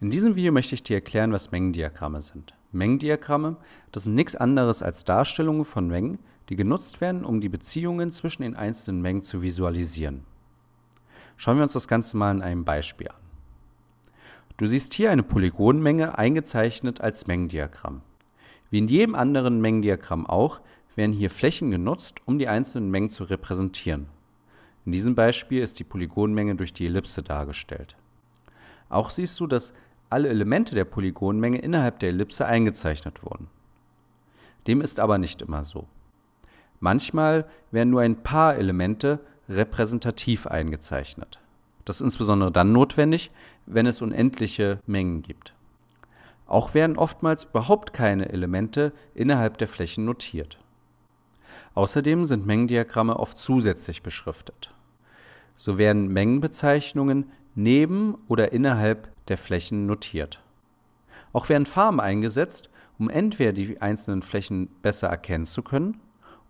In diesem Video möchte ich dir erklären, was Mengendiagramme sind. Mengendiagramme, das sind nichts anderes als Darstellungen von Mengen, die genutzt werden, um die Beziehungen zwischen den einzelnen Mengen zu visualisieren. Schauen wir uns das Ganze mal in einem Beispiel an. Du siehst hier eine Polygonmenge eingezeichnet als Mengendiagramm. Wie in jedem anderen Mengendiagramm auch, werden hier Flächen genutzt, um die einzelnen Mengen zu repräsentieren. In diesem Beispiel ist die Polygonmenge durch die Ellipse dargestellt. Auch siehst du, dass alle Elemente der Polygonmenge innerhalb der Ellipse eingezeichnet wurden. Dem ist aber nicht immer so. Manchmal werden nur ein paar Elemente repräsentativ eingezeichnet. Das ist insbesondere dann notwendig, wenn es unendliche Mengen gibt. Auch werden oftmals überhaupt keine Elemente innerhalb der Flächen notiert. Außerdem sind Mengendiagramme oft zusätzlich beschriftet. So werden Mengenbezeichnungen neben oder innerhalb der Flächen notiert. Auch werden Farben eingesetzt, um entweder die einzelnen Flächen besser erkennen zu können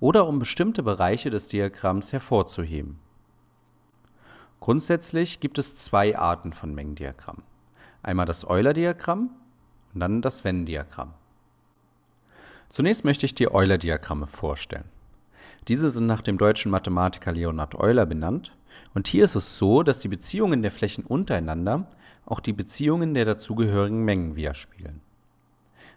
oder um bestimmte Bereiche des Diagramms hervorzuheben. Grundsätzlich gibt es zwei Arten von Mengendiagrammen. Einmal das Euler-Diagramm und dann das Venn-Diagramm. Zunächst möchte ich die Euler-Diagramme vorstellen. Diese sind nach dem deutschen Mathematiker Leonhard Euler benannt und hier ist es so, dass die Beziehungen der Flächen untereinander auch die Beziehungen der dazugehörigen Mengen widerspiegeln.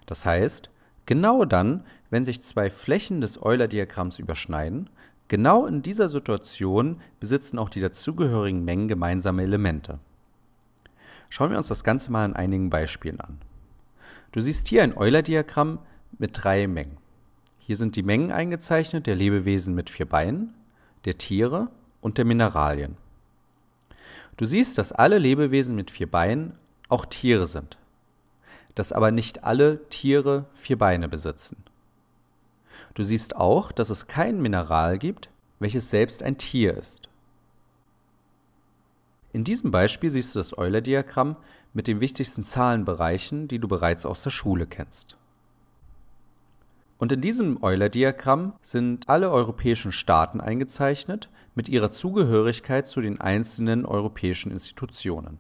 Das heißt, genau dann, wenn sich zwei Flächen des Euler-Diagramms überschneiden, genau in dieser Situation besitzen auch die dazugehörigen Mengen gemeinsame Elemente. Schauen wir uns das Ganze mal an einigen Beispielen an. Du siehst hier ein Euler-Diagramm mit drei Mengen. Hier sind die Mengen eingezeichnet der Lebewesen mit vier Beinen, der Tiere und der Mineralien. Du siehst, dass alle Lebewesen mit vier Beinen auch Tiere sind, dass aber nicht alle Tiere vier Beine besitzen. Du siehst auch, dass es kein Mineral gibt, welches selbst ein Tier ist. In diesem Beispiel siehst du das Euler-Diagramm mit den wichtigsten Zahlenbereichen, die du bereits aus der Schule kennst. Und in diesem Euler-Diagramm sind alle europäischen Staaten eingezeichnet mit ihrer Zugehörigkeit zu den einzelnen europäischen Institutionen.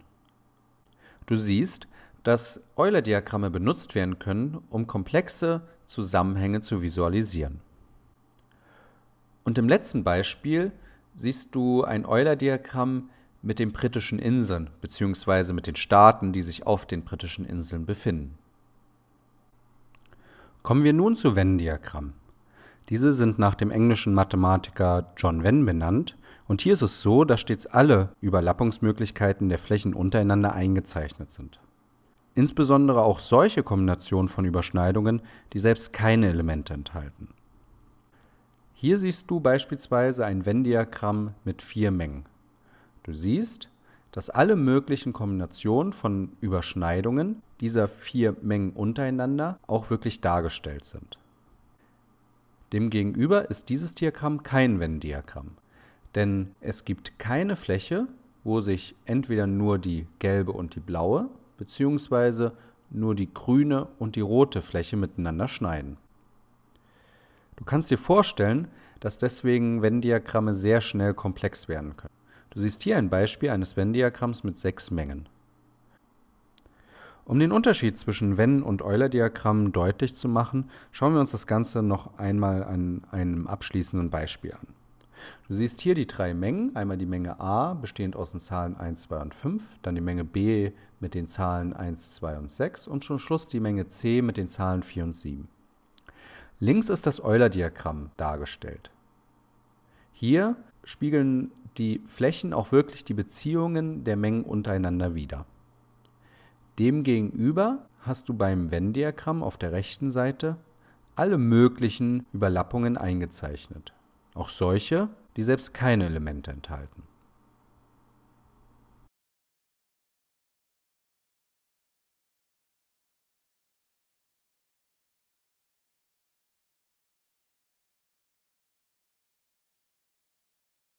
Du siehst, dass Euler-Diagramme benutzt werden können, um komplexe Zusammenhänge zu visualisieren. Und im letzten Beispiel siehst du ein Euler-Diagramm mit den britischen Inseln bzw. mit den Staaten, die sich auf den britischen Inseln befinden. Kommen wir nun zu venn diagrammen Diese sind nach dem englischen Mathematiker John Venn benannt und hier ist es so, dass stets alle Überlappungsmöglichkeiten der Flächen untereinander eingezeichnet sind. Insbesondere auch solche Kombinationen von Überschneidungen, die selbst keine Elemente enthalten. Hier siehst du beispielsweise ein Venn-Diagramm mit vier Mengen. Du siehst, dass alle möglichen Kombinationen von Überschneidungen dieser vier Mengen untereinander auch wirklich dargestellt sind. Demgegenüber ist dieses Diagramm kein Venn-Diagramm, denn es gibt keine Fläche, wo sich entweder nur die gelbe und die blaue bzw. nur die grüne und die rote Fläche miteinander schneiden. Du kannst dir vorstellen, dass deswegen Venn-Diagramme sehr schnell komplex werden können. Du siehst hier ein Beispiel eines Venn-Diagramms mit sechs Mengen. Um den Unterschied zwischen Wenn- und euler diagramm deutlich zu machen, schauen wir uns das Ganze noch einmal an einem abschließenden Beispiel an. Du siehst hier die drei Mengen, einmal die Menge a, bestehend aus den Zahlen 1, 2 und 5, dann die Menge b mit den Zahlen 1, 2 und 6 und zum Schluss die Menge c mit den Zahlen 4 und 7. Links ist das Euler-Diagramm dargestellt. Hier spiegeln die Flächen auch wirklich die Beziehungen der Mengen untereinander wider. Demgegenüber hast du beim Venn-Diagramm auf der rechten Seite alle möglichen Überlappungen eingezeichnet, auch solche, die selbst keine Elemente enthalten.